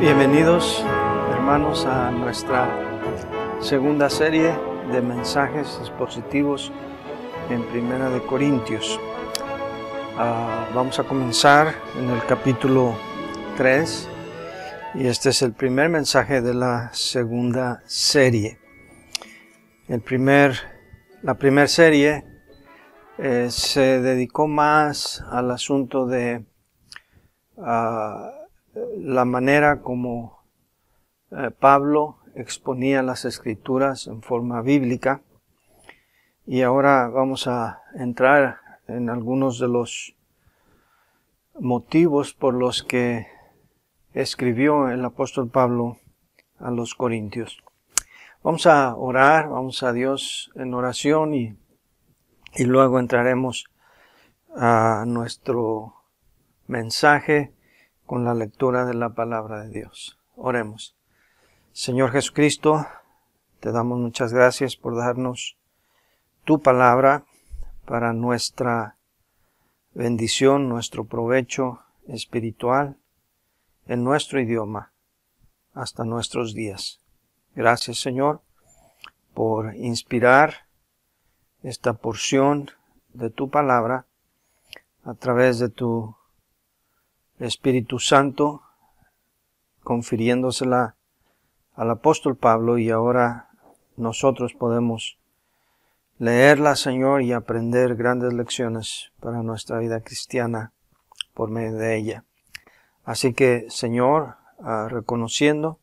Bienvenidos a nuestra segunda serie de mensajes expositivos en Primera de Corintios. Ah, vamos a comenzar en el capítulo 3 y este es el primer mensaje de la segunda serie. El primer, la primera serie eh, se dedicó más al asunto de ah, la manera como eh, Pablo exponía las escrituras en forma bíblica y ahora vamos a entrar en algunos de los motivos por los que escribió el apóstol Pablo a los corintios. Vamos a orar, vamos a Dios en oración y, y luego entraremos a nuestro mensaje con la lectura de la palabra de Dios. Oremos. Señor Jesucristo, te damos muchas gracias por darnos tu palabra para nuestra bendición, nuestro provecho espiritual en nuestro idioma hasta nuestros días. Gracias Señor por inspirar esta porción de tu palabra a través de tu Espíritu Santo, confiriéndosela al apóstol Pablo y ahora nosotros podemos leerla, Señor, y aprender grandes lecciones para nuestra vida cristiana por medio de ella. Así que, Señor, ah, reconociendo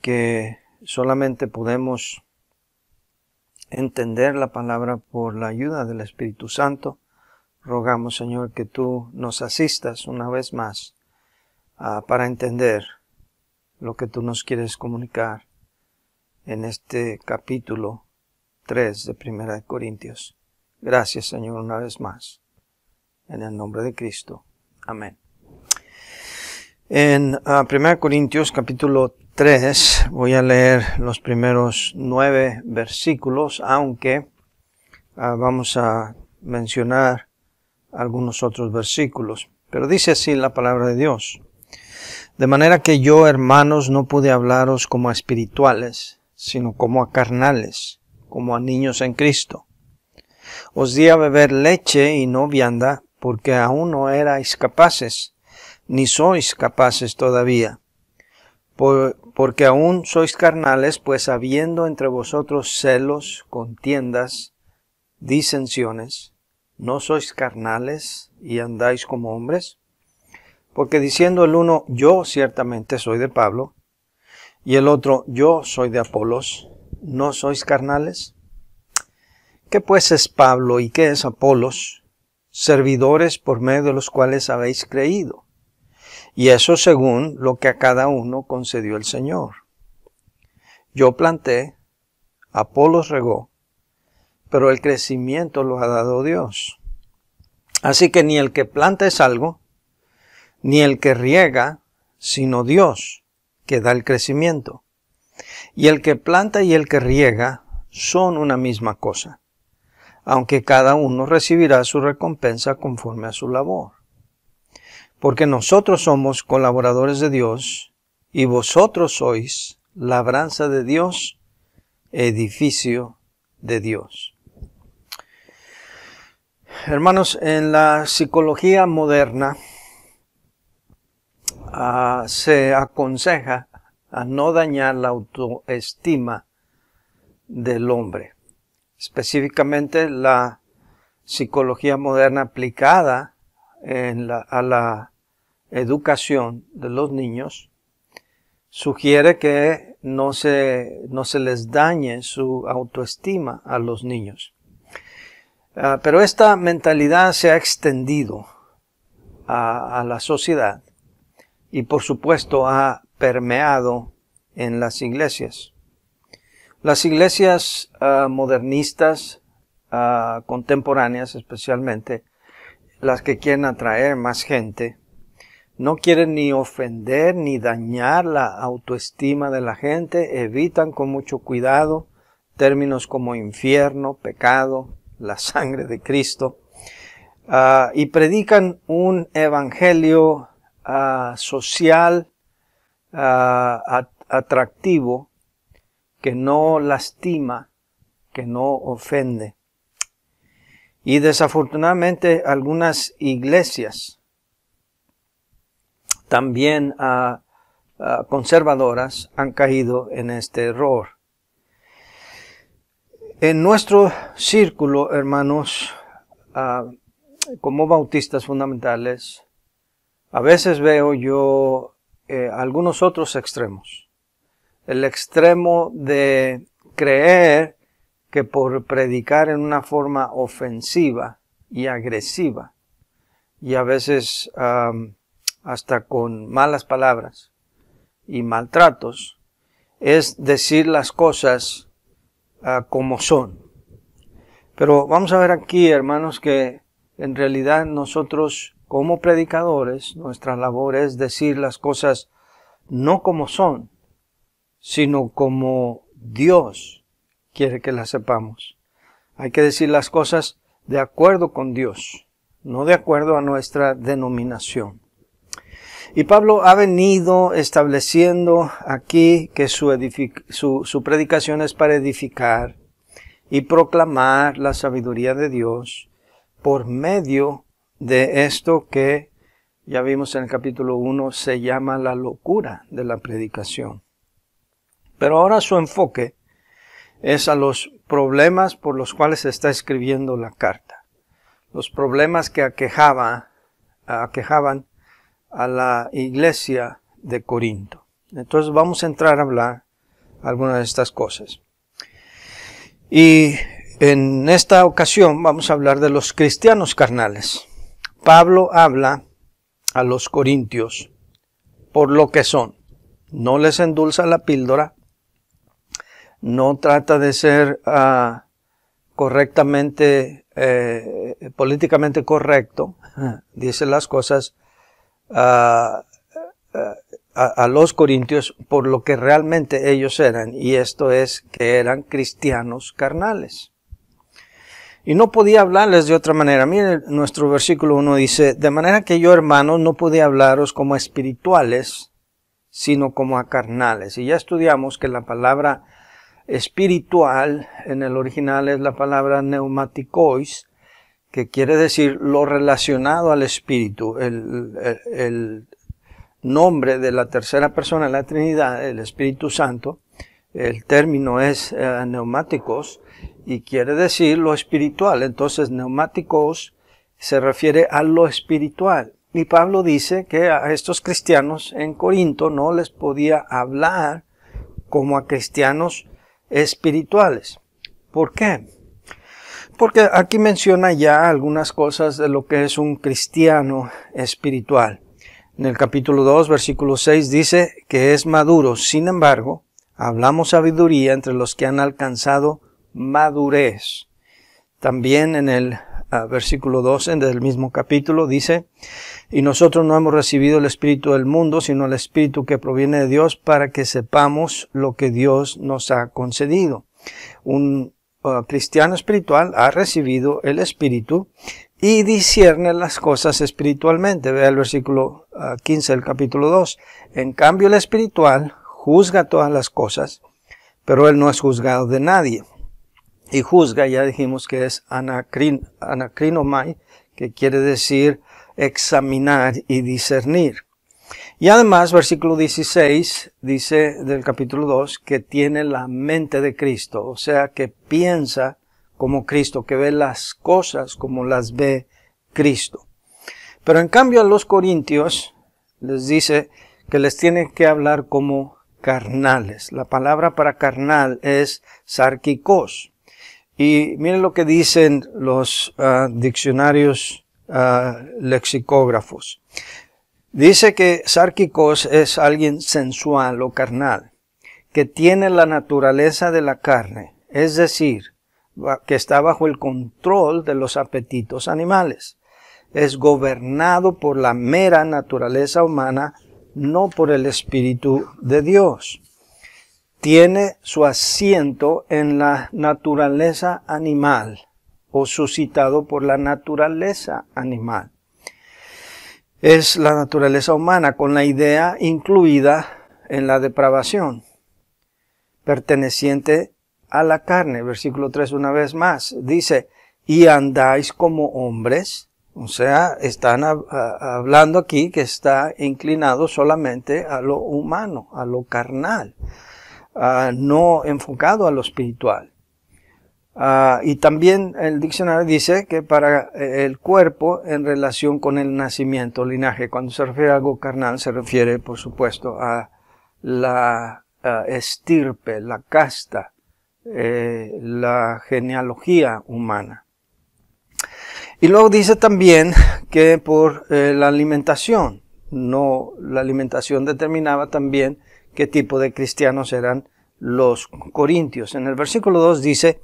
que solamente podemos entender la palabra por la ayuda del Espíritu Santo, rogamos, Señor, que tú nos asistas una vez más ah, para entender lo que tú nos quieres comunicar en este capítulo 3 de Primera de Corintios. Gracias, Señor, una vez más. En el nombre de Cristo. Amén. En ah, Primera Corintios capítulo 3 voy a leer los primeros nueve versículos, aunque ah, vamos a mencionar algunos otros versículos. Pero dice así la palabra de Dios. De manera que yo, hermanos, no pude hablaros como a espirituales, sino como a carnales, como a niños en Cristo. Os di a beber leche y no vianda, porque aún no erais capaces, ni sois capaces todavía. porque aún sois carnales, pues habiendo entre vosotros celos, contiendas, disensiones, ¿no sois carnales y andáis como hombres? Porque diciendo el uno, yo ciertamente soy de Pablo, y el otro, yo soy de Apolos, ¿no sois carnales? ¿Qué pues es Pablo y qué es Apolos? Servidores por medio de los cuales habéis creído. Y eso según lo que a cada uno concedió el Señor. Yo planté, Apolos regó, pero el crecimiento lo ha dado Dios. Así que ni el que planta es algo, ni el que riega, sino Dios, que da el crecimiento. Y el que planta y el que riega son una misma cosa, aunque cada uno recibirá su recompensa conforme a su labor. Porque nosotros somos colaboradores de Dios, y vosotros sois labranza de Dios, edificio de Dios. Hermanos, en la psicología moderna, se aconseja a no dañar la autoestima del hombre. Específicamente la psicología moderna aplicada a la educación de los niños sugiere que no se, les dañe su autoestima a los niños. Ah, pero esta mentalidad se ha extendido a la sociedad y por supuesto ha permeado en las iglesias. Las iglesias ah, modernistas ah, contemporáneas especialmente, las que quieren atraer más gente, no quieren ni ofender ni dañar la autoestima de la gente, evitan con mucho cuidado términos como infierno, pecado, la sangre de Cristo, ah, y predican un evangelio social atractivo que no lastima, que no ofende. Y desafortunadamente algunas iglesias también conservadoras han caído en este error. En nuestro círculo, hermanos, como bautistas fundamentales, a veces veo yo eh, algunos otros extremos. El extremo de creer que por predicar en una forma ofensiva y agresiva, y a veces hasta con malas palabras y maltratos, es decir las cosas ah, como son. Pero vamos a ver aquí, hermanos, que en realidad nosotros como predicadores, nuestra labor es decir las cosas no como son, sino como Dios quiere que las sepamos. Hay que decir las cosas de acuerdo con Dios, no de acuerdo a nuestra denominación. Y Pablo ha venido estableciendo aquí que su, predicación es para edificar y proclamar la sabiduría de Dios por medio de de esto que ya vimos en el capítulo 1 se llama la locura de la predicación. Pero ahora su enfoque es a los problemas por los cuales se está escribiendo la carta. Los problemas que aquejaba, aquejaban a la iglesia de Corinto. Entonces vamos a entrar a hablar algunas de estas cosas. Y en esta ocasión vamos a hablar de los cristianos carnales. Pablo habla a los corintios por lo que son. No les endulza la píldora, no trata de ser ah, correctamente, eh, políticamente correcto, dice las cosas ah, ah, a los corintios por lo que realmente ellos eran, y esto es que eran cristianos carnales. Y no podía hablarles de otra manera. Miren, nuestro versículo 1 dice, de manera que yo, hermanos, no podía hablaros como espirituales, sino como a carnales. Y ya estudiamos que la palabra espiritual en el original es la palabra neumáticois, que quiere decir lo relacionado al espíritu. El, nombre de la tercera persona de la Trinidad, el Espíritu Santo, el término es eh, neumáticos, y quiere decir lo espiritual. Entonces, neumáticos se refiere a lo espiritual. Y Pablo dice que a estos cristianos en Corinto no les podía hablar como a cristianos espirituales. ¿Por qué? Porque aquí menciona ya algunas cosas de lo que es un cristiano espiritual. En el capítulo 2, versículo 6 dice que es maduro. Sin embargo, hablamos sabiduría entre los que han alcanzado madurez. También en el ah, versículo 12 del mismo capítulo dice, y nosotros no hemos recibido el Espíritu del mundo, sino el Espíritu que proviene de Dios para que sepamos lo que Dios nos ha concedido. Un ah, cristiano espiritual ha recibido el Espíritu y discierne las cosas espiritualmente. Vea el versículo 15 ah, del capítulo 2. En cambio el espiritual juzga todas las cosas, pero él no es juzgado de nadie y juzga, ya dijimos que es anacrin, anacrinomai, que quiere decir examinar y discernir. Y además, versículo 16 dice del capítulo 2 que tiene la mente de Cristo, o sea, que piensa como Cristo, que ve las cosas como las ve Cristo. Pero en cambio a los corintios les dice que les tiene que hablar como carnales. La palabra para carnal es sarquicos. Y miren lo que dicen los ah, diccionarios ah, lexicógrafos. Dice que sárquicos es alguien sensual o carnal, que tiene la naturaleza de la carne, es decir, que está bajo el control de los apetitos animales. Es gobernado por la mera naturaleza humana, no por el Espíritu de Dios tiene su asiento en la naturaleza animal o suscitado por la naturaleza animal. Es la naturaleza humana con la idea incluida en la depravación, perteneciente a la carne. Versículo 3 una vez más dice, y andáis como hombres, o sea, están hablando aquí que está inclinado solamente a lo humano, a lo carnal. Ah, no enfocado a lo espiritual. Ah, y también el diccionario dice que para eh, el cuerpo en relación con el nacimiento, linaje, cuando se refiere a algo carnal se refiere por supuesto a la estirpe, la casta, eh, la genealogía humana. Y luego dice también que por eh, la alimentación, no la alimentación determinaba también qué tipo de cristianos eran los corintios. En el versículo 2 dice,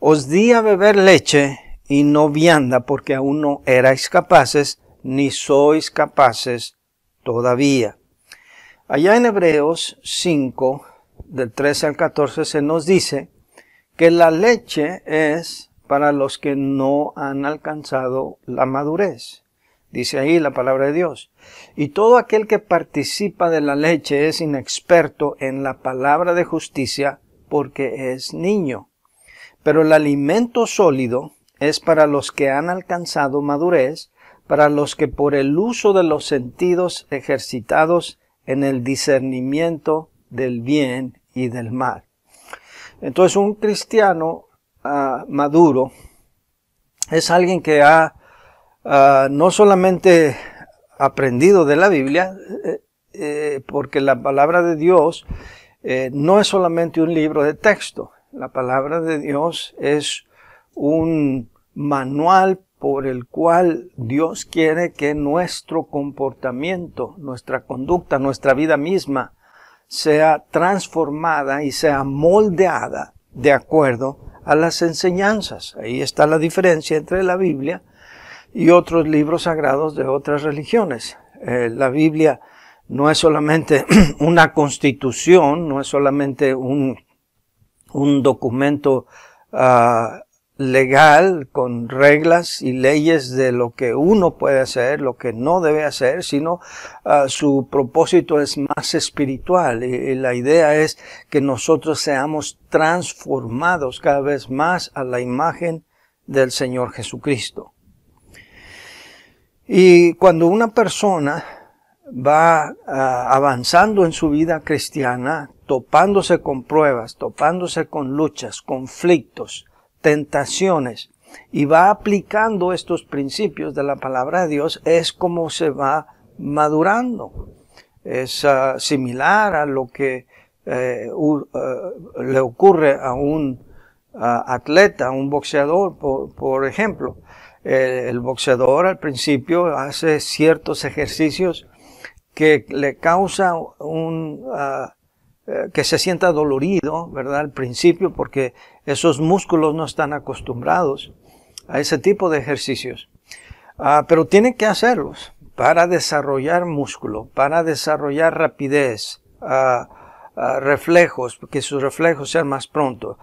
os di a beber leche y no vianda, porque aún no erais capaces, ni sois capaces todavía. Allá en Hebreos 5, del 13 al 14, se nos dice que la leche es para los que no han alcanzado la madurez dice ahí la palabra de Dios. Y todo aquel que participa de la leche es inexperto en la palabra de justicia porque es niño. Pero el alimento sólido es para los que han alcanzado madurez, para los que por el uso de los sentidos ejercitados en el discernimiento del bien y del mal. Entonces un cristiano ah, maduro es alguien que ha Ah, no solamente aprendido de la Biblia, eh, eh, porque la palabra de Dios eh, no es solamente un libro de texto, la palabra de Dios es un manual por el cual Dios quiere que nuestro comportamiento, nuestra conducta, nuestra vida misma sea transformada y sea moldeada de acuerdo a las enseñanzas. Ahí está la diferencia entre la Biblia y otros libros sagrados de otras religiones. Eh, la Biblia no es solamente una constitución, no es solamente un, un documento ah, legal con reglas y leyes de lo que uno puede hacer, lo que no debe hacer, sino ah, su propósito es más espiritual y, la idea es que nosotros seamos transformados cada vez más a la imagen del Señor Jesucristo. Y cuando una persona va ah, avanzando en su vida cristiana, topándose con pruebas, topándose con luchas, conflictos, tentaciones, y va aplicando estos principios de la palabra de Dios, es como se va madurando. Es ah, similar a lo que eh, eh, le ocurre a un ah, atleta, a un boxeador, por ejemplo. Eh, el boxeador al principio hace ciertos ejercicios que le causa un... Ah, eh, que se sienta dolorido, ¿verdad? Al principio, porque esos músculos no están acostumbrados a ese tipo de ejercicios. Ah, pero tienen que hacerlos para desarrollar músculo, para desarrollar rapidez, ah, reflejos, que sus reflejos sean más pronto,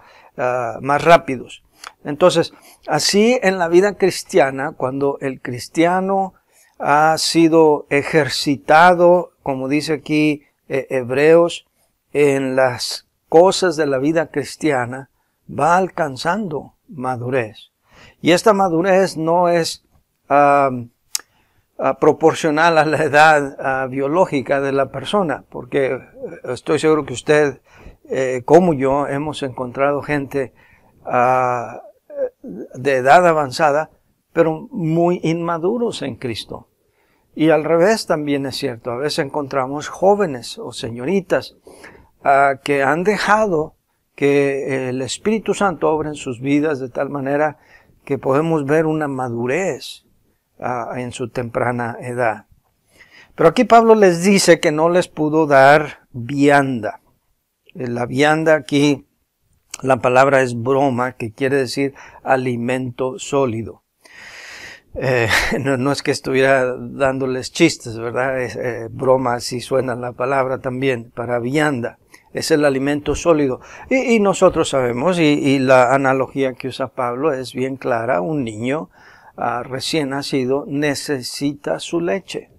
más rápidos. Entonces, así en la vida cristiana, cuando el cristiano ha sido ejercitado, como dice aquí eh, Hebreos, en las cosas de la vida cristiana, va alcanzando madurez. Y esta madurez no es proporcional a la edad biológica de la persona, porque eh, estoy seguro que usted, eh, como yo, hemos encontrado gente Ah, de edad avanzada, pero muy inmaduros en Cristo. Y al revés también es cierto, a veces encontramos jóvenes o señoritas ah, que han dejado que el Espíritu Santo obra en sus vidas de tal manera que podemos ver una madurez ah, en su temprana edad. Pero aquí Pablo les dice que no les pudo dar vianda. La vianda aquí la palabra es broma, que quiere decir alimento sólido. Eh, no, es que estuviera dándoles chistes, ¿verdad? Eh, broma, así suena la palabra también, para vianda. Es el alimento sólido. Y, nosotros sabemos, y, la analogía que usa Pablo es bien clara, un niño ah, recién nacido necesita su leche.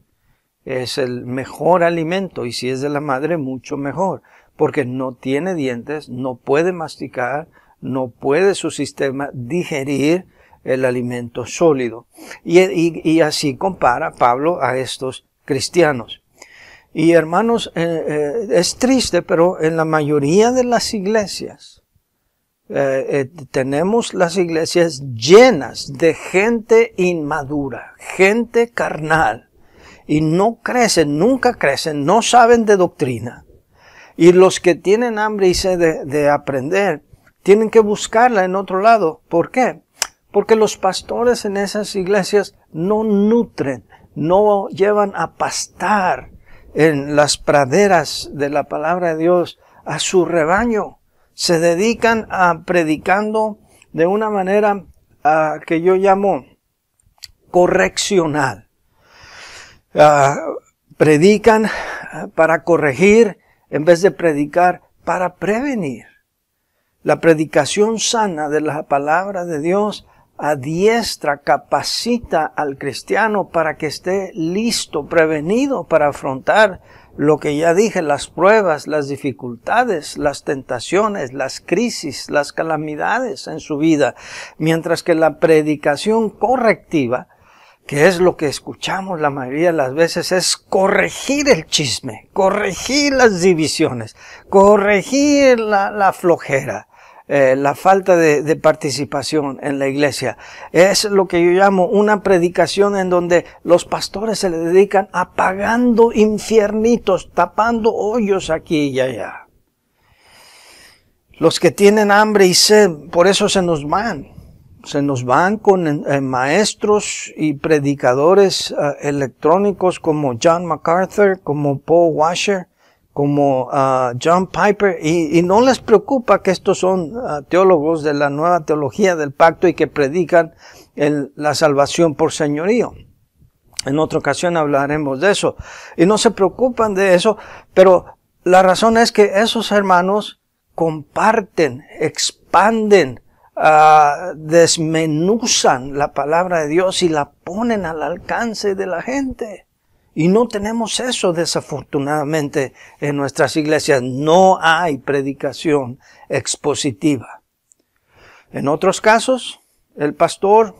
Es el mejor alimento, y si es de la madre, mucho mejor porque no tiene dientes, no puede masticar, no puede su sistema digerir el alimento sólido. Y, así compara Pablo a estos cristianos. Y hermanos, eh, eh, es triste, pero en la mayoría de las iglesias, eh, tenemos las iglesias llenas de gente inmadura, gente carnal, y no crecen, nunca crecen, no saben de doctrina, y los que tienen hambre y sed de, aprender, tienen que buscarla en otro lado. ¿Por qué? Porque los pastores en esas iglesias no nutren, no llevan a pastar en las praderas de la palabra de Dios a su rebaño. Se dedican a predicando de una manera ah, que yo llamo correccional. Ah, predican ah, para corregir en vez de predicar para prevenir. La predicación sana de la palabra de Dios adiestra, capacita al cristiano para que esté listo, prevenido para afrontar lo que ya dije, las pruebas, las dificultades, las tentaciones, las crisis, las calamidades en su vida, mientras que la predicación correctiva que es lo que escuchamos la mayoría de las veces, es corregir el chisme, corregir las divisiones, corregir la, flojera. Eh, la falta de, de, participación en la iglesia. Es lo que yo llamo una predicación en donde los pastores se le dedican apagando infiernitos, tapando hoyos aquí y allá. Los que tienen hambre y sed, por eso se nos van se nos van con eh, maestros y predicadores eh, electrónicos como John MacArthur, como Paul Washer, como ah, John Piper, y, no les preocupa que estos son ah, teólogos de la nueva teología del pacto y que predican la salvación por señorío. En otra ocasión hablaremos de eso. Y no se preocupan de eso, pero la razón es que esos hermanos comparten, expanden Ah, desmenuzan la palabra de Dios y la ponen al alcance de la gente. Y no tenemos eso desafortunadamente en nuestras iglesias. No hay predicación expositiva. En otros casos, el pastor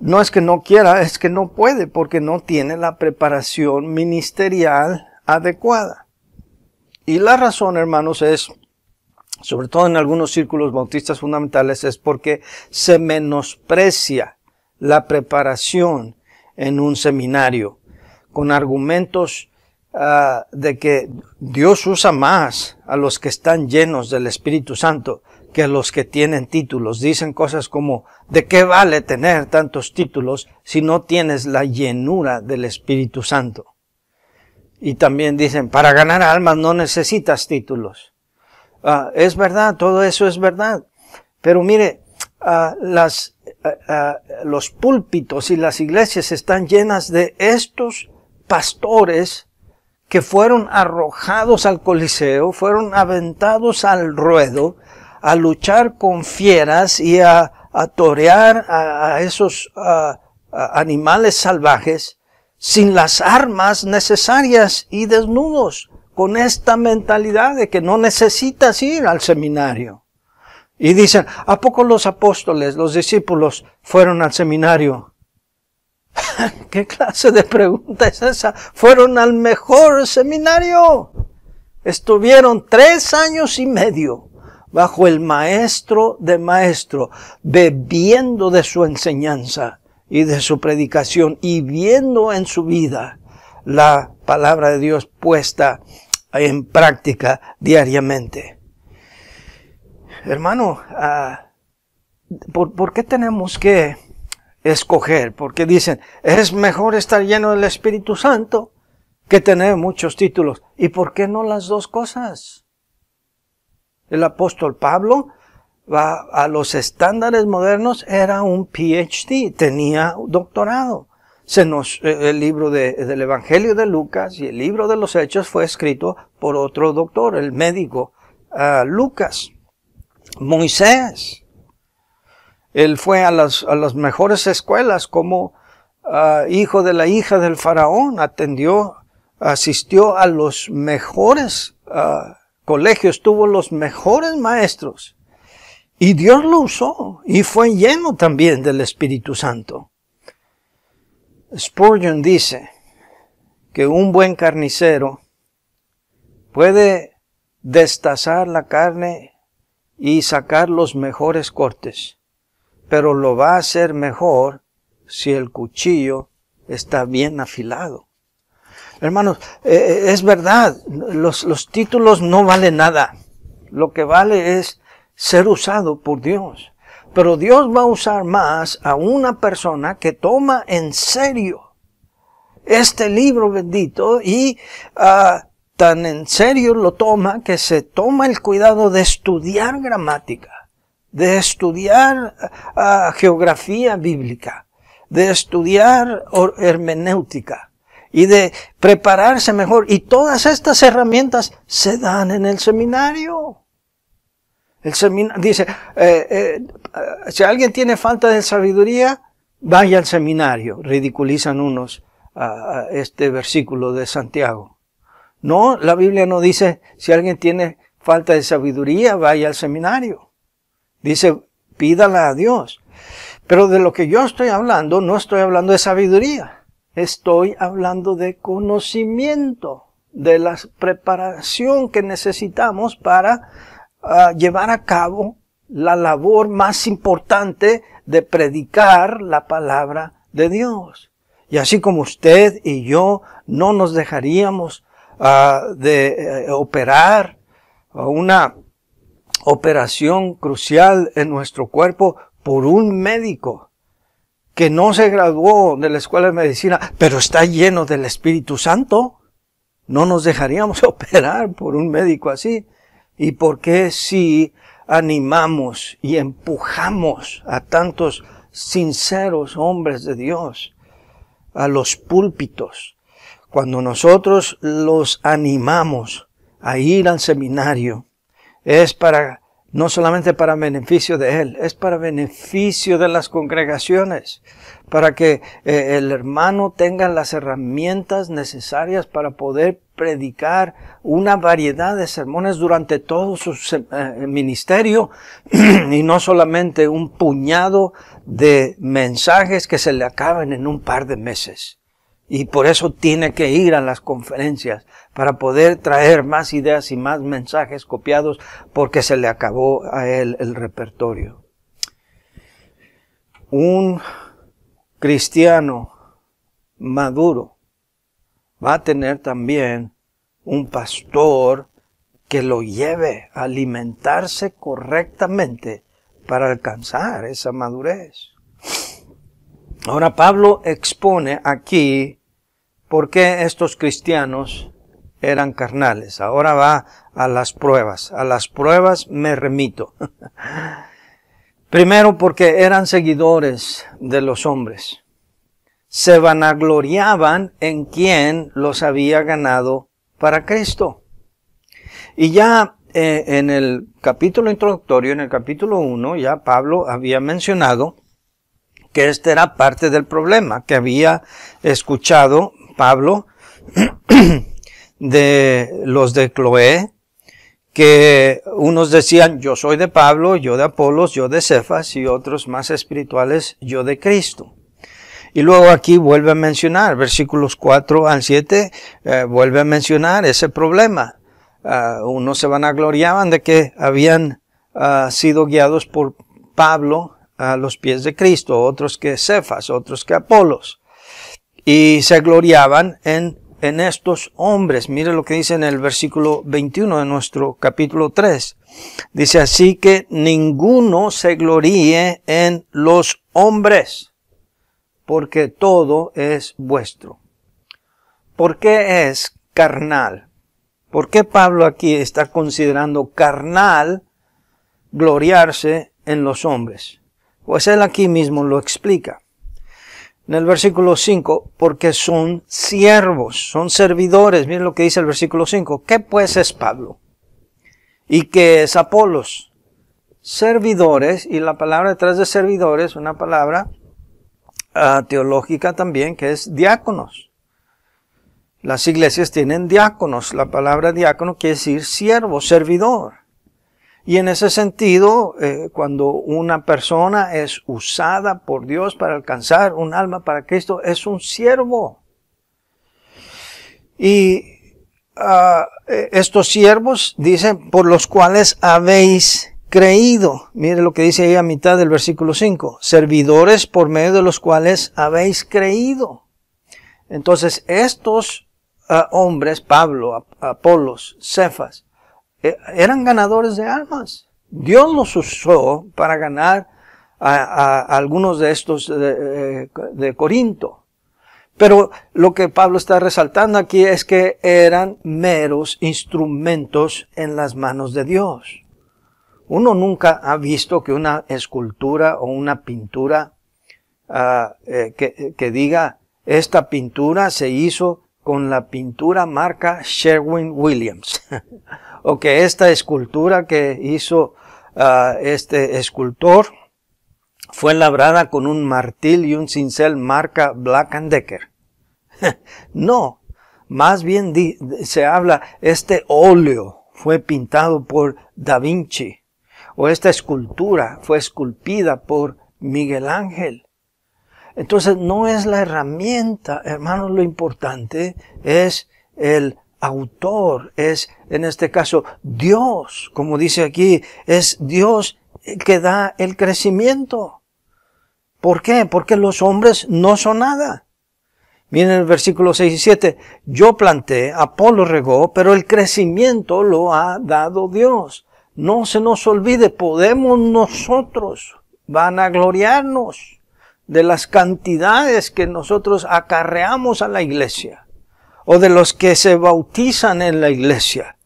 no es que no quiera, es que no puede porque no tiene la preparación ministerial adecuada. Y la razón, hermanos, es sobre todo en algunos círculos bautistas fundamentales, es porque se menosprecia la preparación en un seminario con argumentos ah, de que Dios usa más a los que están llenos del Espíritu Santo que a los que tienen títulos. Dicen cosas como, ¿de qué vale tener tantos títulos si no tienes la llenura del Espíritu Santo? Y también dicen, para ganar almas no necesitas títulos. Ah, es verdad, todo eso es verdad. Pero mire, ah, las, ah, los púlpitos y las iglesias están llenas de estos pastores que fueron arrojados al coliseo, fueron aventados al ruedo, a luchar con fieras y a, torear a esos animales salvajes sin las armas necesarias y desnudos con esta mentalidad de que no necesitas ir al seminario. Y dicen, ¿a poco los apóstoles, los discípulos, fueron al seminario? ¿Qué clase de pregunta es esa? Fueron al mejor seminario. Estuvieron tres años y medio bajo el maestro de maestro, bebiendo de su enseñanza y de su predicación y viendo en su vida la palabra de Dios puesta en práctica diariamente. Hermano, ah, ¿por, qué tenemos que escoger? Porque dicen, es mejor estar lleno del Espíritu Santo que tener muchos títulos. ¿Y por qué no las dos cosas? El apóstol Pablo va a los estándares modernos, era un PhD, tenía doctorado se nos, eh, el libro del Evangelio de Lucas y el libro de los Hechos fue escrito por otro doctor, el médico ah, Lucas. Moisés. Él fue a las, a las mejores escuelas como ah, hijo de la hija del faraón, atendió, asistió a los mejores ah, colegios, tuvo los mejores maestros. Y Dios lo usó y fue lleno también del Espíritu Santo. Spurgeon dice que un buen carnicero puede destazar la carne y sacar los mejores cortes, pero lo va a hacer mejor si el cuchillo está bien afilado. Hermanos, eh, eh, es verdad, los, los títulos no valen nada. Lo que vale es ser usado por Dios. Pero Dios va a usar más a una persona que toma en serio este libro bendito y ah, tan en serio lo toma que se toma el cuidado de estudiar gramática, de estudiar ah, geografía bíblica, de estudiar hermenéutica y de prepararse mejor. Y todas estas herramientas se dan en el seminario. El seminario, dice, eh, eh, si alguien tiene falta de sabiduría, vaya al seminario. Ridiculizan unos este versículo de Santiago. No, la Biblia no dice, si alguien tiene falta de sabiduría, vaya al seminario. Dice, pídala a Dios. Pero de lo que yo estoy hablando, no estoy hablando de sabiduría. Estoy hablando de conocimiento, de la preparación que necesitamos para llevar a cabo la labor más importante de predicar la palabra de Dios. Y así como usted y yo no nos dejaríamos ah, de eh, operar una operación crucial en nuestro cuerpo por un médico que no se graduó de la escuela de medicina, pero está lleno del Espíritu Santo, no nos dejaríamos operar por un médico así. ¿Y por qué si animamos y empujamos a tantos sinceros hombres de Dios a los púlpitos? Cuando nosotros los animamos a ir al seminario, es para no solamente para beneficio de él, es para beneficio de las congregaciones, para que eh, el hermano tenga las herramientas necesarias para poder predicar una variedad de sermones durante todo su eh, ministerio y no solamente un puñado de mensajes que se le acaben en un par de meses. Y por eso tiene que ir a las conferencias para poder traer más ideas y más mensajes copiados porque se le acabó a él el repertorio. Un cristiano maduro va a tener también un pastor que lo lleve a alimentarse correctamente para alcanzar esa madurez. Ahora Pablo expone aquí por qué estos cristianos eran carnales. Ahora va a las pruebas. A las pruebas me remito. Primero porque eran seguidores de los hombres. Se vanagloriaban en quien los había ganado para Cristo. Y ya eh, en el capítulo introductorio, en el capítulo 1, ya Pablo había mencionado que este era parte del problema que había escuchado Pablo de los de Cloé, que unos decían, yo soy de Pablo, yo de Apolos, yo de Cefas, y otros más espirituales, yo de Cristo. Y luego aquí vuelve a mencionar, versículos 4 al 7, eh, vuelve a mencionar ese problema. Ah, unos se van a gloriaban de que habían ah, sido guiados por Pablo, a los pies de Cristo, otros que Cefas, otros que Apolos. Y se gloriaban en, en estos hombres. Mire lo que dice en el versículo 21 de nuestro capítulo 3. Dice así que ninguno se gloríe en los hombres, porque todo es vuestro. ¿Por qué es carnal? ¿Por qué Pablo aquí está considerando carnal gloriarse en los hombres? Pues él aquí mismo lo explica. En el versículo 5, porque son siervos, son servidores. Miren lo que dice el versículo 5. ¿Qué pues es Pablo? ¿Y qué es Apolos? Servidores, y la palabra detrás de servidores, una palabra ah, teológica también, que es diáconos. Las iglesias tienen diáconos. La palabra diácono quiere decir siervo, servidor. Y en ese sentido, eh, cuando una persona es usada por Dios para alcanzar un alma para Cristo, es un siervo. Y ah, eh, estos siervos, dicen, por los cuales habéis creído. Mire lo que dice ahí a mitad del versículo 5. Servidores por medio de los cuales habéis creído. Entonces, estos ah, hombres, Pablo, Apolos, Cefas, eh, eran ganadores de almas. Dios los usó para ganar a, algunos de estos eh, de, Corinto. Pero lo que Pablo está resaltando aquí es que eran meros instrumentos en las manos de Dios. Uno nunca ha visto que una escultura o una pintura ah, eh, que, diga, esta pintura se hizo con la pintura marca Sherwin Williams. o que esta escultura que hizo ah, este escultor fue labrada con un martil y un cincel marca Black and Decker. no, más bien se habla este óleo fue pintado por Da Vinci o esta escultura fue esculpida por Miguel Ángel entonces no es la herramienta, hermanos, lo importante es el autor, es en este caso Dios, como dice aquí, es Dios que da el crecimiento. ¿Por qué? Porque los hombres no son nada. Miren el versículo 6 y 7. Yo planté, Apolo regó, pero el crecimiento lo ha dado Dios. No se nos olvide, podemos nosotros van a gloriarnos de las cantidades que nosotros acarreamos a la iglesia o de los que se bautizan en la iglesia.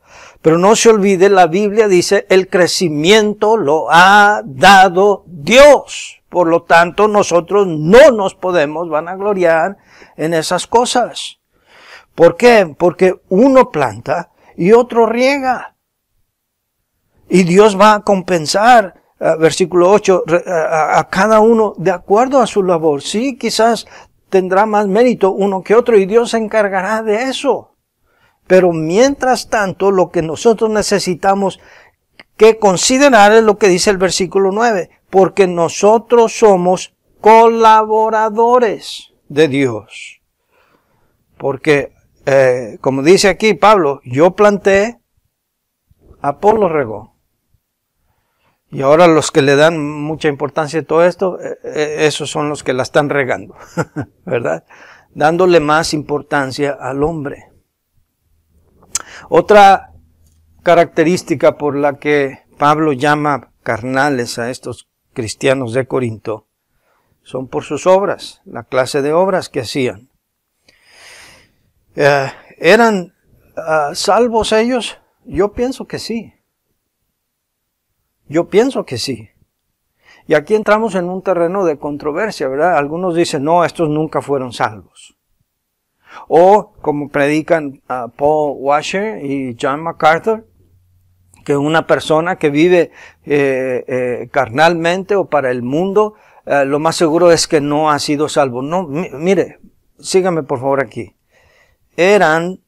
Pero no se olvide, la Biblia dice, el crecimiento lo ha dado Dios. Por lo tanto, nosotros no nos podemos vanagloriar en esas cosas. ¿Por qué? Porque uno planta y otro riega. Y Dios va a compensar Ah, versículo 8, ah, ah, a, cada uno de acuerdo a su labor. Sí, quizás tendrá más mérito uno que otro y Dios se encargará de eso. Pero mientras tanto, lo que nosotros necesitamos que considerar es lo que dice el versículo 9, porque nosotros somos colaboradores de Dios. Porque, eh, como dice aquí Pablo, yo planté, Apolo regó. Y ahora los que le dan mucha importancia a todo esto, eh, eh, esos son los que la están regando, ¿verdad? Dándole más importancia al hombre. Otra característica por la que Pablo llama carnales a estos cristianos de Corinto son por sus obras, la clase de obras que hacían. Eh, ¿Eran ah, salvos ellos? Yo pienso que sí. Yo pienso que sí. Y aquí entramos en un terreno de controversia, ¿verdad? Algunos dicen, no, estos nunca fueron salvos. O, como predican ah, Paul Washer y John MacArthur, que una persona que vive eh, eh, carnalmente o para el mundo, eh, lo más seguro es que no ha sido salvo. No, mire, síganme por favor aquí. Eran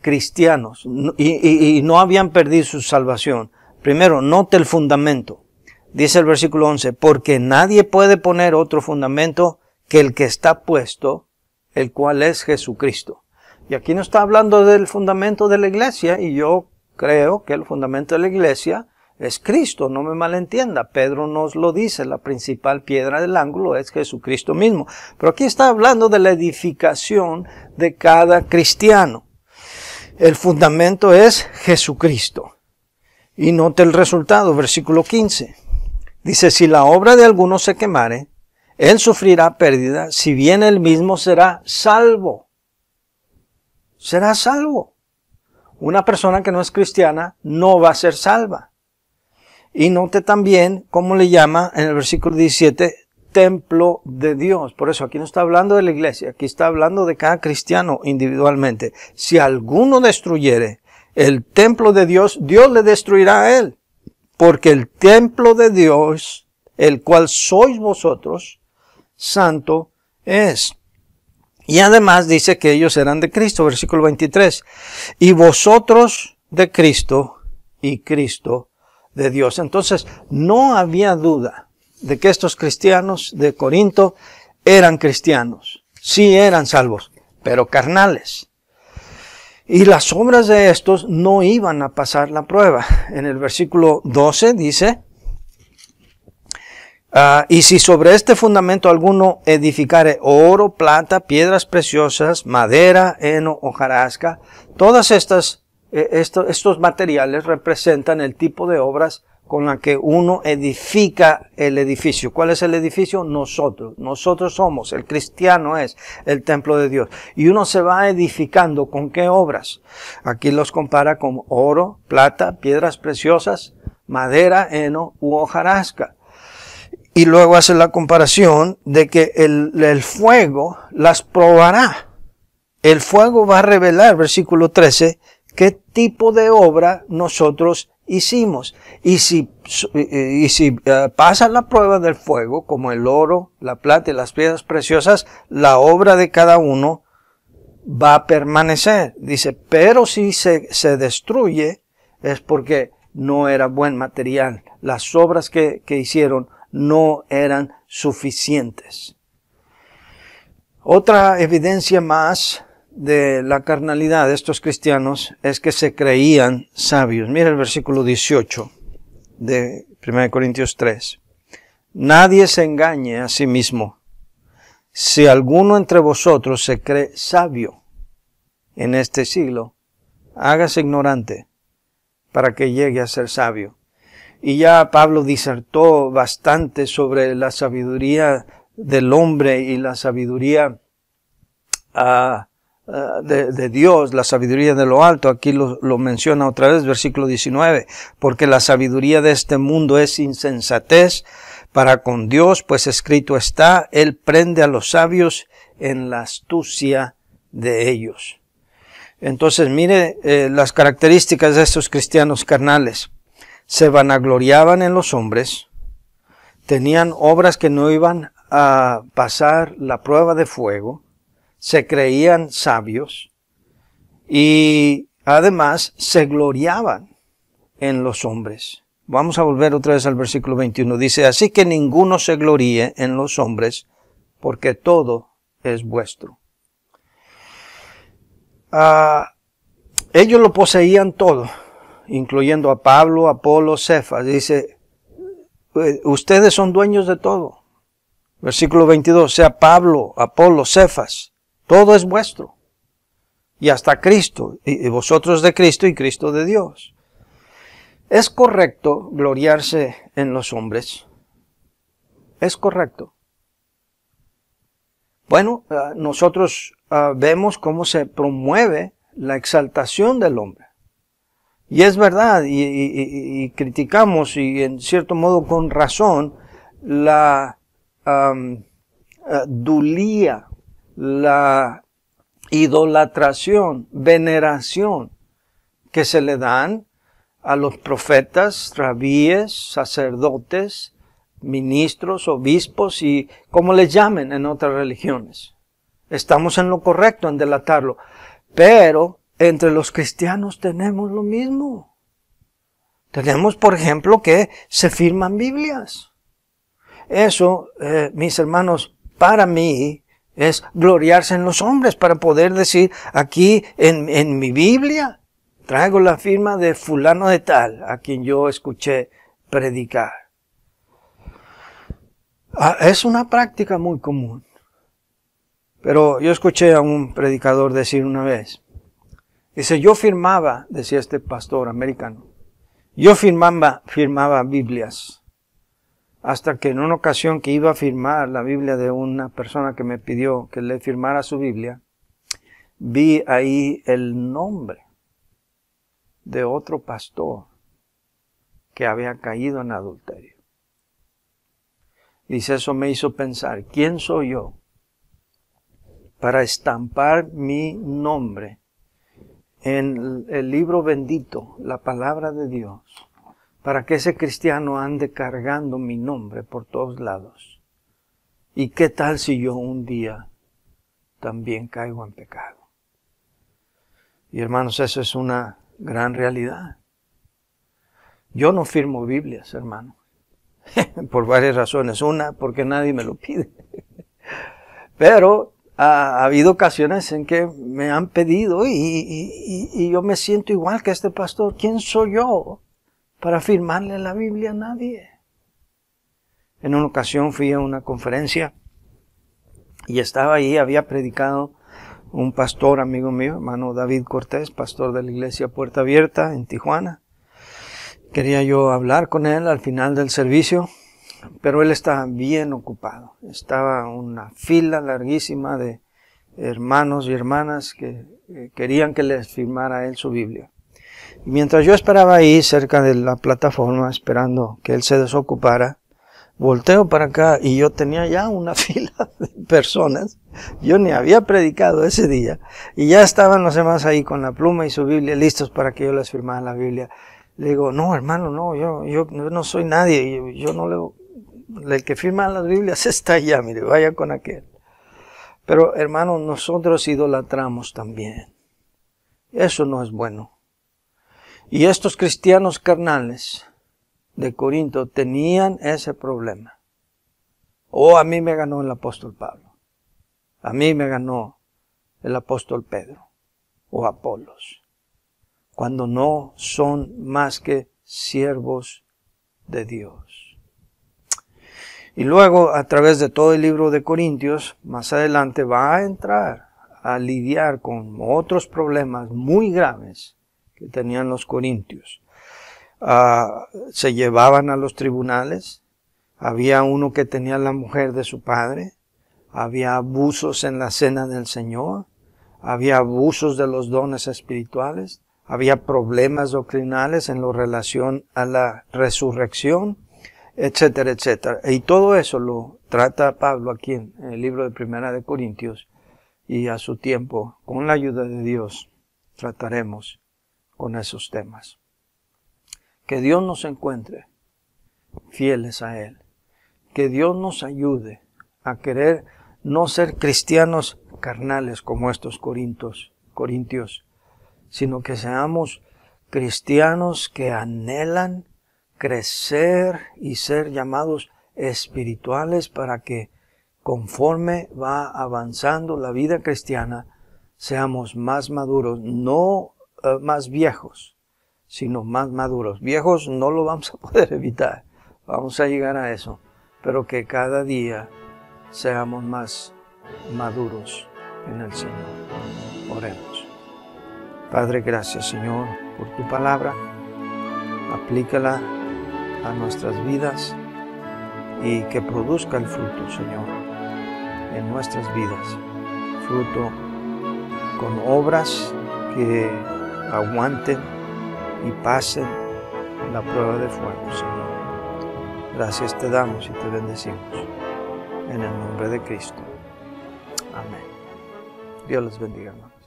cristianos y no habían perdido su salvación. Primero, note el fundamento. Dice el versículo 11, porque nadie puede poner otro fundamento que el que está puesto, el cual es Jesucristo. Y aquí no está hablando del fundamento de la iglesia, y yo creo que el fundamento de la iglesia es Cristo, no me malentienda. Pedro nos lo dice, la principal piedra del ángulo es Jesucristo mismo. Pero aquí está hablando de la edificación de cada cristiano. El fundamento es Jesucristo. Y note el resultado, versículo 15. Dice, si la obra de alguno se quemare, él sufrirá pérdida, si bien él mismo será salvo. Será salvo. Una persona que no es cristiana no va a ser salva. Y note también cómo le llama en el versículo 17, templo de Dios. Por eso aquí no está hablando de la iglesia, aquí está hablando de cada cristiano individualmente. Si alguno destruyere, el templo de Dios, Dios le destruirá a él. Porque el templo de Dios, el cual sois vosotros, santo es. Y además dice que ellos eran de Cristo, versículo 23. Y vosotros de Cristo y Cristo de Dios. Entonces, no había duda de que estos cristianos de Corinto eran cristianos. Sí eran salvos, pero carnales. Y las obras de estos no iban a pasar la prueba. En el versículo 12 dice, ah, y si sobre este fundamento alguno edificare oro, plata, piedras preciosas, madera, heno, hojarasca, todas estas, eh, estos materiales representan el tipo de obras con la que uno edifica el edificio. ¿Cuál es el edificio? Nosotros. Nosotros somos, el cristiano es el templo de Dios. Y uno se va edificando con qué obras. Aquí los compara con oro, plata, piedras preciosas, madera, heno u hojarasca. Y luego hace la comparación de que el, fuego las probará. El fuego va a revelar, versículo 13, qué tipo de obra nosotros hicimos. Y si, eh, eh, y si eh, la prueba del fuego, como el oro, la plata y las piedras preciosas, la obra de cada uno va a permanecer. Dice, pero si se, se destruye, es porque no era buen material. Las obras que, que hicieron no eran suficientes. Otra evidencia más de la carnalidad de estos cristianos es que se creían sabios. Mira el versículo 18 de 1 Corintios 3. Nadie se engañe a sí mismo. Si alguno entre vosotros se cree sabio en este siglo, hágase ignorante para que llegue a ser sabio. Y ya Pablo disertó bastante sobre la sabiduría del hombre y la sabiduría a ah, Ah, de, Dios, la sabiduría de lo alto, aquí lo, lo, menciona otra vez, versículo 19, porque la sabiduría de este mundo es insensatez para con Dios, pues escrito está, Él prende a los sabios en la astucia de ellos. Entonces mire eh, las características de estos cristianos carnales. Se vanagloriaban en los hombres, tenían obras que no iban a pasar la prueba de fuego, se creían sabios y además se gloriaban en los hombres. Vamos a volver otra vez al versículo 21. Dice, así que ninguno se gloríe en los hombres, porque todo es vuestro. Ah, ellos lo poseían todo, incluyendo a Pablo, Apolo, Cefas. Dice, eh, ustedes son dueños de todo. Versículo 22, sea Pablo, Apolo, Cefas, todo es vuestro. Y hasta Cristo, y vosotros de Cristo y Cristo de Dios. ¿Es correcto gloriarse en los hombres? Es correcto. Bueno, eh, nosotros eh, vemos cómo se promueve la exaltación del hombre. Y es verdad, y, criticamos, y en cierto modo con razón, la eh, dulia la idolatración, veneración que se le dan a los profetas, rabíes, sacerdotes, ministros, obispos y como les llamen en otras religiones. Estamos en lo correcto en delatarlo. Pero entre los cristianos tenemos lo mismo. Tenemos, por ejemplo, que se firman Biblias. Eso, eh, mis hermanos, para mí es gloriarse en los hombres para poder decir aquí en, mi Biblia traigo la firma de fulano de tal a quien yo escuché predicar. Ah, es una práctica muy común. Pero yo escuché a un predicador decir una vez, dice, yo firmaba, decía este pastor americano, yo firmaba, firmaba Biblias hasta que en una ocasión que iba a firmar la Biblia de una persona que me pidió que le firmara su Biblia, vi ahí el nombre de otro pastor que había caído en adulterio. Dice, eso me hizo pensar, ¿quién soy yo para estampar mi nombre en el libro bendito, la palabra de Dios? para que ese cristiano ande cargando mi nombre por todos lados. ¿Y qué tal si yo un día también caigo en pecado? Y hermanos, eso es una gran realidad. Yo no firmo Biblias, hermano, por varias razones. Una, porque nadie me lo pide. Pero ha, habido ocasiones en que me han pedido y, yo me siento igual que este pastor. ¿Quién soy yo para firmarle la Biblia a nadie. En una ocasión fui a una conferencia y estaba ahí, había predicado un pastor amigo mío, hermano David Cortés, pastor de la iglesia Puerta Abierta en Tijuana. Quería yo hablar con él al final del servicio, pero él estaba bien ocupado. Estaba una fila larguísima de hermanos y hermanas que eh, querían que les firmara él su Biblia. Mientras yo esperaba ahí cerca de la plataforma, esperando que él se desocupara, volteo para acá y yo tenía ya una fila de personas. Yo ni había predicado ese día y ya estaban los demás ahí con la pluma y su Biblia listos para que yo les firmara la Biblia. Le digo, no, hermano, no, yo, yo no soy nadie, yo, yo no leo. El que firma las Biblias está allá, mire, vaya con aquel. Pero hermano, nosotros idolatramos también. Eso no es bueno. Y estos cristianos carnales de Corinto tenían ese problema. O oh, a mí me ganó el apóstol Pablo. A mí me ganó el apóstol Pedro o Apolos. Cuando no son más que siervos de Dios. Y luego, a través de todo el libro de Corintios, más adelante va a entrar a lidiar con otros problemas muy graves que tenían los corintios. Ah, se llevaban a los tribunales, había uno que tenía la mujer de su padre, había abusos en la cena del Señor, había abusos de los dones espirituales, había problemas doctrinales en lo relación a la resurrección, etcétera, etcétera. Y todo eso lo trata Pablo aquí en el libro de Primera de Corintios y a su tiempo, con la ayuda de Dios, trataremos con esos temas. Que Dios nos encuentre fieles a Él. Que Dios nos ayude a querer no ser cristianos carnales como estos corintos, corintios, sino que seamos cristianos que anhelan crecer y ser llamados espirituales para que conforme va avanzando la vida cristiana, seamos más maduros, no eh, más viejos, sino más maduros. Viejos no lo vamos a poder evitar, vamos a llegar a eso, pero que cada día seamos más maduros en el Señor. Oremos. Padre, gracias Señor por tu palabra, aplícala a nuestras vidas y que produzca el fruto, Señor, en nuestras vidas. Fruto con obras que aguanten y pasen la prueba de fuego, Señor. Gracias te damos y te bendecimos. En el nombre de Cristo. Amén. Dios les bendiga, hermano.